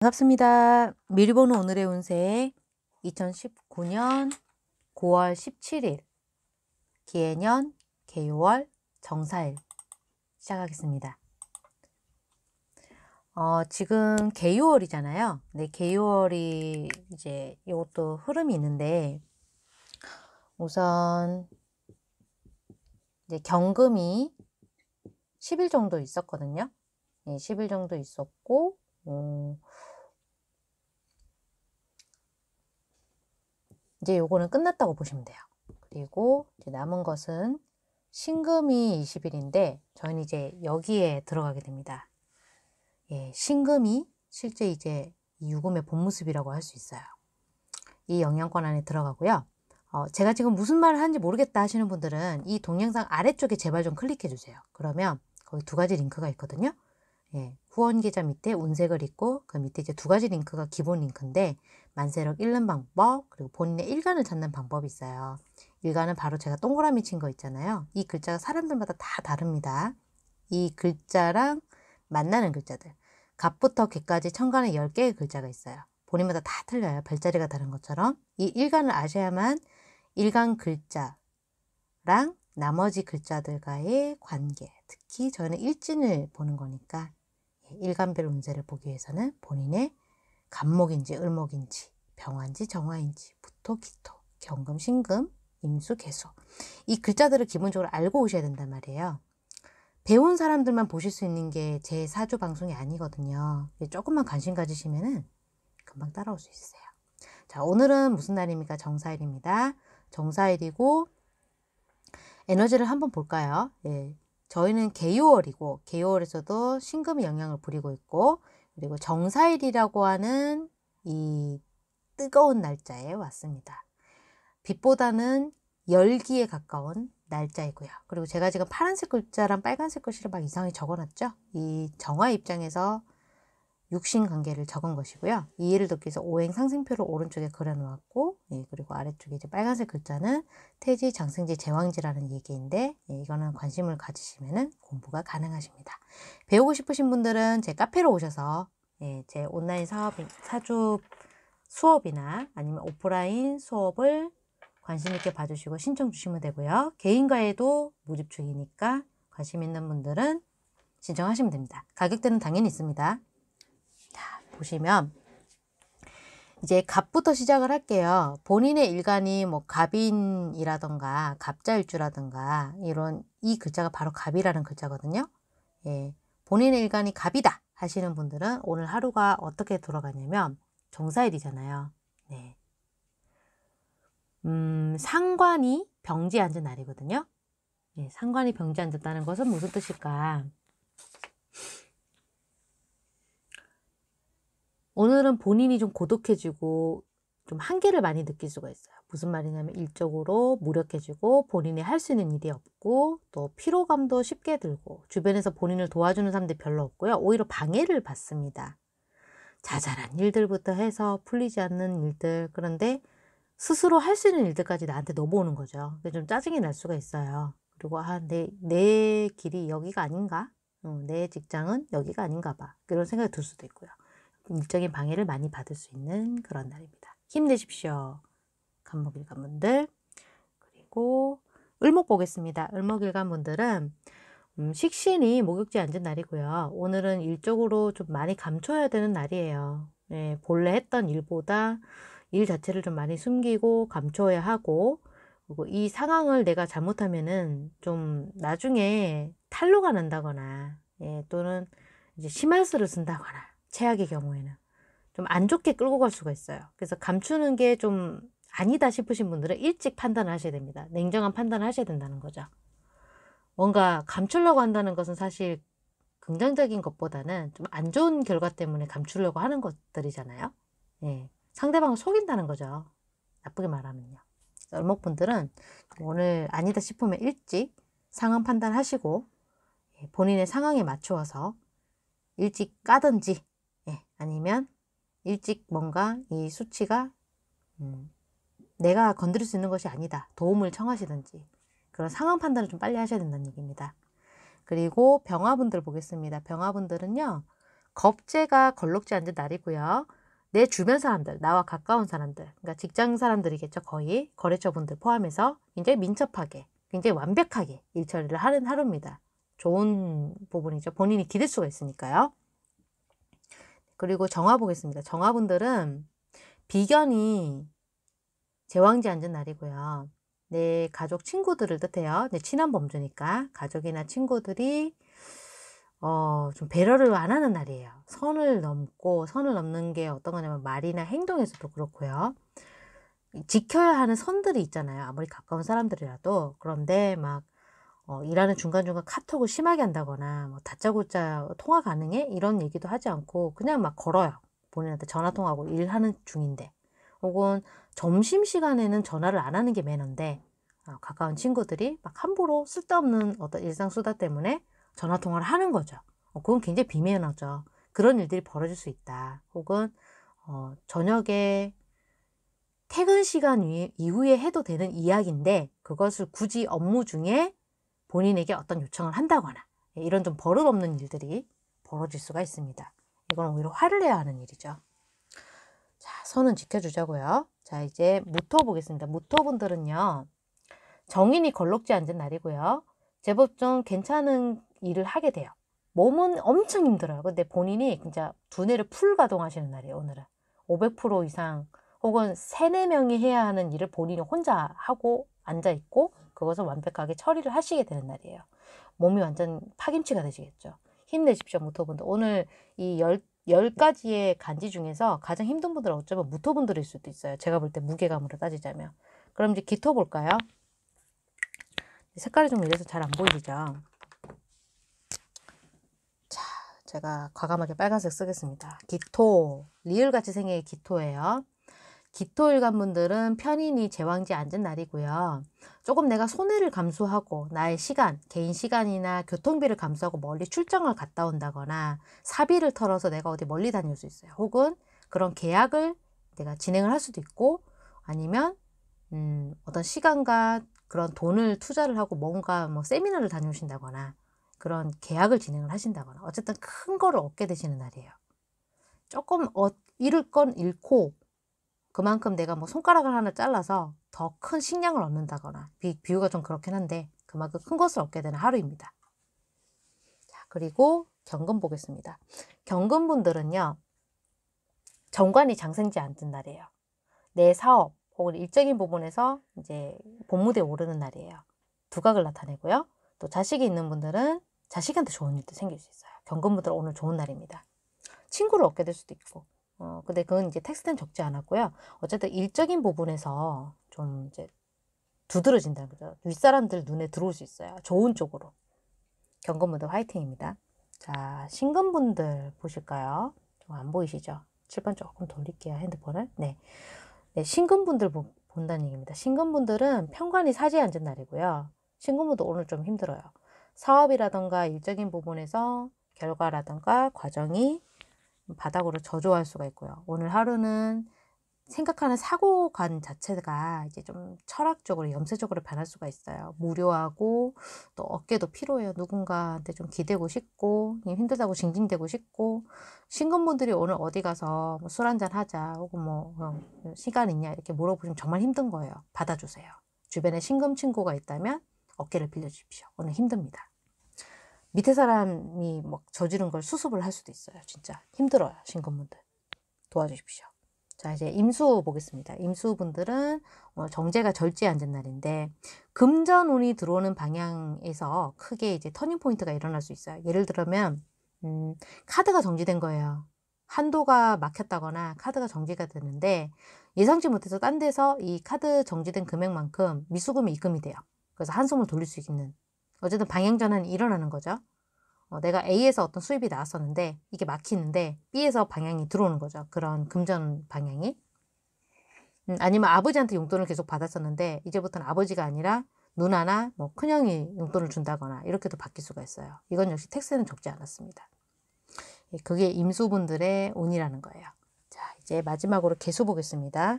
반갑습니다. 미리 보는 오늘의 운세 2019년 9월 17일 기해년 개요월 정사일 시작하겠습니다. 어, 지금 개요월이잖아요. 네, 개요월이 이제 이것도 흐름이 있는데 우선 이제 경금이 10일 정도 있었거든요. 네, 예, 10일 정도 있었고 음, 이제 요거는 끝났다고 보시면 돼요. 그리고 이제 남은 것은 신금이 20일인데 저희는 이제 여기에 들어가게 됩니다. 예, 신금이 실제 이제 유금의 본모습이라고 할 수 있어요. 이 영양권 안에 들어가고요. 어, 제가 지금 무슨 말을 하는지 모르겠다 하시는 분들은 이 동영상 아래쪽에 제발 좀 클릭해 주세요. 그러면 거기 두 가지 링크가 있거든요. 예, 후원 계좌 밑에 운색을 있고 그 밑에 이제 두 가지 링크가 기본 링크인데 만세력 읽는 방법, 그리고 본인의 일간을 찾는 방법이 있어요. 일간은 바로 제가 동그라미 친 거 있잖아요. 이 글자가 사람들마다 다 다릅니다. 이 글자랑 만나는 글자들. 갑부터 개까지 천간에 열개의 글자가 있어요. 본인마다 다 틀려요. 별자리가 다른 것처럼. 이 일간을 아셔야만 일간 글자랑 나머지 글자들과의 관계, 특히 저는 일진을 보는 거니까 예, 일간별 운세를 보기 위해서는 본인의 간목인지 을목인지 병화인지 정화인지 부토, 기토, 경금, 신금, 임수, 개수 이 글자들을 기본적으로 알고 오셔야 된단 말이에요. 배운 사람들만 보실 수 있는 게 제 사주 방송이 아니거든요. 조금만 관심 가지시면은 금방 따라올 수 있어요. 자, 오늘은 무슨 날입니까? 정사일입니다. 정사일이고 에너지를 한번 볼까요? 예. 저희는 개요월이고 개요월에서도 신금이 영향을 부리고 있고 그리고 정사일이라고 하는 이 뜨거운 날짜에 왔습니다. 빛보다는 열기에 가까운 날짜이고요. 그리고 제가 지금 파란색 글자랑 빨간색 글씨를 막 이상하게 적어놨죠. 이 정화 입장에서 육신 관계를 적은 것이고요. 이해를 돕기 위해서 오행 상승표를 오른쪽에 그려놓았고 예, 그리고 아래쪽에 이제 빨간색 글자는 태지, 장생지, 제왕지라는 얘기인데 예, 이거는 관심을 가지시면 은 공부가 가능하십니다. 배우고 싶으신 분들은 제 카페로 오셔서 예, 제 온라인 사업, 사주 수업이나 아니면 오프라인 수업을 관심 있게 봐주시고 신청 주시면 되고요. 개인과에도 무집 중이니까 관심 있는 분들은 신청하시면 됩니다. 가격대는 당연히 있습니다. 보시면 이제 갑부터 시작을 할게요. 본인의 일간이 뭐 갑인이라던가 갑자일주라던가 이런 이 글자가 바로 갑이라는 글자거든요. 예. 본인의 일간이 갑이다 하시는 분들은 오늘 하루가 어떻게 돌아가냐면 정사일이잖아요. 네. 음, 상관이 병지 앉은 날이거든요. 예, 상관이 병지 앉았다는 것은 무슨 뜻일까? 오늘은 본인이 좀 고독해지고 좀 한계를 많이 느낄 수가 있어요. 무슨 말이냐면 일적으로 무력해지고 본인이 할 수 있는 일이 없고 또 피로감도 쉽게 들고 주변에서 본인을 도와주는 사람들이 별로 없고요. 오히려 방해를 받습니다. 자잘한 일들부터 해서 풀리지 않는 일들 그런데 스스로 할 수 있는 일들까지 나한테 넘어오는 거죠. 좀 짜증이 날 수가 있어요. 그리고 아, 내, 내 길이 여기가 아닌가? 어, 내 직장은 여기가 아닌가 봐. 이런 생각이 들 수도 있고요. 일정의 방해를 많이 받을 수 있는 그런 날입니다. 힘내십시오. 간목일간 분들. 그리고 을목 보겠습니다. 을목일간 분들은 음, 식신이 목욕지에 앉은 날이고요. 오늘은 일적으로 좀 많이 감춰야 되는 날이에요. 네, 본래 했던 일보다 일 자체를 좀 많이 숨기고 감춰야 하고 그리고 이 상황을 내가 잘못하면은 좀 나중에 탈로가 난다거나 예, 또는 이제 심할수를 쓴다거나 최악의 경우에는 좀 안 좋게 끌고 갈 수가 있어요. 그래서 감추는 게 좀 아니다 싶으신 분들은 일찍 판단을 하셔야 됩니다. 냉정한 판단을 하셔야 된다는 거죠. 뭔가 감추려고 한다는 것은 사실 긍정적인 것보다는 좀 안 좋은 결과 때문에 감추려고 하는 것들이잖아요. 예. 상대방을 속인다는 거죠. 나쁘게 말하면요. 얼목분들은 오늘 아니다 싶으면 일찍 상황 판단하시고 예, 본인의 상황에 맞추어서 일찍 까든지 아니면 일찍 뭔가 이 수치가 음, 내가 건드릴 수 있는 것이 아니다. 도움을 청하시든지 그런 상황 판단을 좀 빨리 하셔야 된다는 얘기입니다. 그리고 병화분들 보겠습니다. 병화분들은요. 겁재가 걸럭지 않은 날이고요. 내 주변 사람들, 나와 가까운 사람들, 그러니까 직장 사람들이겠죠. 거의 거래처 분들 포함해서 굉장히 민첩하게, 굉장히 완벽하게 일 처리를 하는 하루입니다. 좋은 부분이죠. 본인이 기댈 수가 있으니까요. 그리고 정화 보겠습니다. 정화분들은 비견이 제왕지 앉은 날이고요. 내 네, 가족 친구들을 뜻해요. 내 네, 친한 범주니까 가족이나 친구들이 어, 좀 배려를 안 하는 날이에요. 선을 넘고 선을 넘는 게 어떤 거냐면 말이나 행동에서도 그렇고요. 지켜야 하는 선들이 있잖아요. 아무리 가까운 사람들이라도 그런데 막 어, 일하는 중간중간 카톡을 심하게 한다거나 뭐 다짜고짜 통화 가능해? 이런 얘기도 하지 않고 그냥 막 걸어요. 본인한테 전화 통하고 화 일하는 중인데 혹은 점심시간에는 전화를 안 하는 게 매너인데 어, 가까운 친구들이 막 함부로 쓸데없는 어떤 일상 수다 때문에 전화 통화를 하는 거죠. 어, 그건 굉장히 비매너죠. 그런 일들이 벌어질 수 있다. 혹은 어, 저녁에 퇴근 시간 이후에 해도 되는 이야기인데 그것을 굳이 업무 중에 본인에게 어떤 요청을 한다거나 예, 이런 좀 버릇없는 일들이 벌어질 수가 있습니다. 이건 오히려 화를 내야 하는 일이죠. 자, 선은 지켜주자고요. 자, 이제 무토 보겠습니다. 무토분들은요. 정인이 걸럭지 앉은 날이고요. 제법 좀 괜찮은 일을 하게 돼요. 몸은 엄청 힘들어요. 근데 본인이 진짜 두뇌를 풀 가동하시는 날이에요, 오늘은. 500% 이상 혹은 3, 4명이 해야 하는 일을 본인이 혼자 하고 앉아있고 그것을 완벽하게 처리를 하시게 되는 날이에요. 몸이 완전 파김치가 되시겠죠. 힘내십시오, 무토분들. 오늘 이 열, 열 가지의 간지 중에서 가장 힘든 분들은 어쩌면 무토분들일 수도 있어요. 제가 볼 때 무게감으로 따지자면. 그럼 이제 기토 볼까요? 색깔이 좀 이래서 잘 안 보이죠? 자, 제가 과감하게 빨간색 쓰겠습니다. 기토. 리을같이 생긴 기토예요. 기토일간분들은 편인이 제왕지 앉은 날이고요. 조금 내가 손해를 감수하고 나의 시간, 개인 시간이나 교통비를 감수하고 멀리 출장을 갔다 온다거나 사비를 털어서 내가 어디 멀리 다닐 수 있어요. 혹은 그런 계약을 내가 진행을 할 수도 있고 아니면 음, 어떤 시간과 그런 돈을 투자를 하고 뭔가 뭐 세미나를 다녀오신다거나 그런 계약을 진행을 하신다거나 어쨌든 큰 거를 얻게 되시는 날이에요. 조금 어, 잃을 건 잃고 그만큼 내가 뭐 손가락을 하나 잘라서 더 큰 식량을 얻는다거나 비, 비유가 좀 그렇긴 한데 그만큼 큰 것을 얻게 되는 하루입니다. 자, 그리고 경금 보겠습니다. 경금분들은요. 정관이 장생지 않던 날이에요. 내 사업 혹은 일적인 부분에서 이제 본무대에 오르는 날이에요. 두각을 나타내고요. 또 자식이 있는 분들은 자식한테 좋은 일도 생길 수 있어요. 경금분들 은 오늘 좋은 날입니다. 친구를 얻게 될 수도 있고 어, 근데 그건 이제 텍스트는 적지 않았고요. 어쨌든 일적인 부분에서 좀 이제 두드러진다 그죠? 윗사람들 눈에 들어올 수 있어요. 좋은 쪽으로. 경건분들 화이팅입니다. 자, 신금분들 보실까요? 좀 안 보이시죠? 7번 조금 돌릴게요. 핸드폰을. 네. 네 신금분들 보, 본다는 얘기입니다. 신금분들은 평관이 사지에 앉은 날이고요. 신금분도 오늘 좀 힘들어요. 사업이라던가 일적인 부분에서 결과라던가 과정이 바닥으로 저조할 수가 있고요. 오늘 하루는 생각하는 사고관 자체가 이제 좀 철학적으로 염세적으로 변할 수가 있어요. 무료하고 또 어깨도 피로해요. 누군가한테 좀 기대고 싶고 예, 힘들다고 징징대고 싶고 신근분들이 오늘 어디 가서 뭐 술 한잔 하자 혹은 뭐 어, 시간 있냐 이렇게 물어보시면 정말 힘든 거예요. 받아주세요. 주변에 신금 친구가 있다면 어깨를 빌려주십시오. 오늘 힘듭니다. 밑에 사람이 막 저지른 걸 수습을 할 수도 있어요. 진짜 힘들어요. 신건분들. 도와주십시오. 자, 이제 임수 보겠습니다. 임수분들은 어, 정제가 절제에 앉은 날인데, 금전운이 들어오는 방향에서 크게 이제 터닝포인트가 일어날 수 있어요. 예를 들면, 음, 카드가 정지된 거예요. 한도가 막혔다거나 카드가 정지가 되는데, 예상치 못해서 딴 데서 이 카드 정지된 금액만큼 미수금이 입금이 돼요. 그래서 한숨을 돌릴 수 있는 어쨌든 방향전환이 일어나는 거죠. 어, 내가 A에서 어떤 수입이 나왔었는데 이게 막히는데 B에서 방향이 들어오는 거죠. 그런 금전 방향이. 음, 아니면 아버지한테 용돈을 계속 받았었는데 이제부터는 아버지가 아니라 누나나 뭐 큰형이 용돈을 준다거나 이렇게도 바뀔 수가 있어요. 이건 역시 택스는 적지 않았습니다. 예, 그게 임수분들의 운이라는 거예요. 자, 이제 마지막으로 개수 보겠습니다.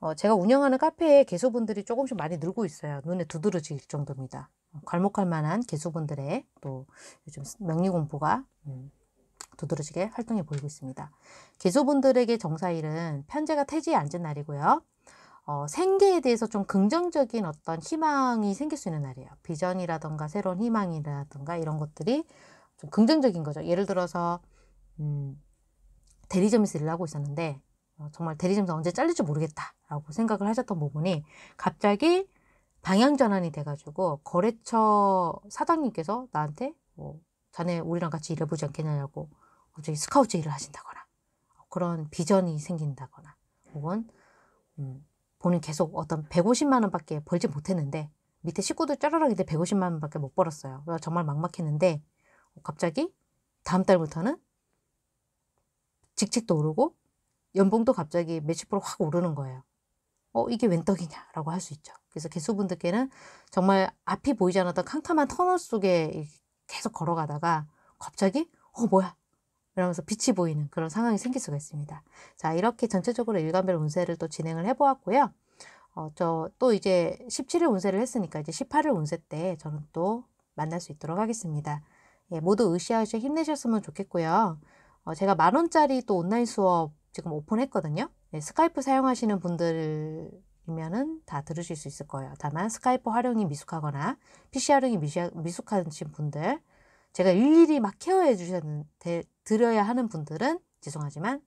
어, 제가 운영하는 카페에 개수분들이 조금씩 많이 늘고 있어요. 눈에 두드러질 정도입니다. 괄목할 만한 개수분들의 또 요즘 명리공포가 음, 두드러지게 활동해 보이고 있습니다. 개수분들에게 정사일은 편제가 태지에 앉은 날이고요. 어, 생계에 대해서 좀 긍정적인 어떤 희망이 생길 수 있는 날이에요. 비전이라던가 새로운 희망이라던가 이런 것들이 좀 긍정적인 거죠. 예를 들어서 음, 대리점에서 일 하고 있었는데 어, 정말 대리점에서 언제 잘릴지 모르겠다라고 생각을 하셨던 부분이 갑자기 방향 전환이 돼가지고 거래처 사장님께서 나한테 뭐 자네 우리랑 같이 일해보지 않겠냐고 갑자기 스카우트 일을 하신다거나 그런 비전이 생긴다거나 혹은 음, 본인 계속 어떤 150만 원밖에 벌지 못했는데 밑에 식구들 짜르락인데 150만 원밖에 못 벌었어요. 그래서 정말 막막했는데 갑자기 다음 달부터는 직책도 오르고 연봉도 갑자기 몇십 프로 확 오르는 거예요. 어, 이게 웬 떡이냐라고 할 수 있죠. 그래서 개수분들께는 정말 앞이 보이지 않았던 캄캄한 터널 속에 계속 걸어가다가 갑자기 어 뭐야 이러면서 빛이 보이는 그런 상황이 생길 수가 있습니다. 자 이렇게 전체적으로 일간별 운세를 또 진행을 해보았고요. 어, 저 또 이제 17일 운세를 했으니까 이제 18일 운세 때 저는 또 만날 수 있도록 하겠습니다. 예, 모두 으쌰으쌰 힘내셨으면 좋겠고요. 어, 제가 만 원짜리 또 온라인 수업 지금 오픈했거든요. 네, 스카이프 사용하시는 분들이면은 다 들으실 수 있을 거예요. 다만 스카이프 활용이 미숙하거나 PC 활용이 미숙하신 분들, 제가 일일이 막 케어해 주셔는 드려야 하는 분들은 죄송하지만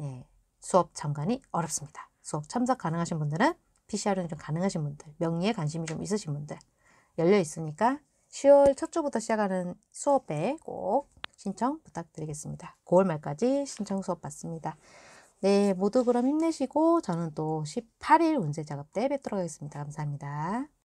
예, 수업 참관이 어렵습니다. 수업 참석 가능하신 분들은 PC 활용이 좀 가능하신 분들, 명리에 관심이 좀 있으신 분들 열려 있으니까 10월 첫 주부터 시작하는 수업에 꼭 신청 부탁드리겠습니다. 9월 말까지 신청 수업 받습니다. 네, 모두 그럼 힘내시고 저는 또 18일 운세 작업 때 뵙도록 하겠습니다. 감사합니다.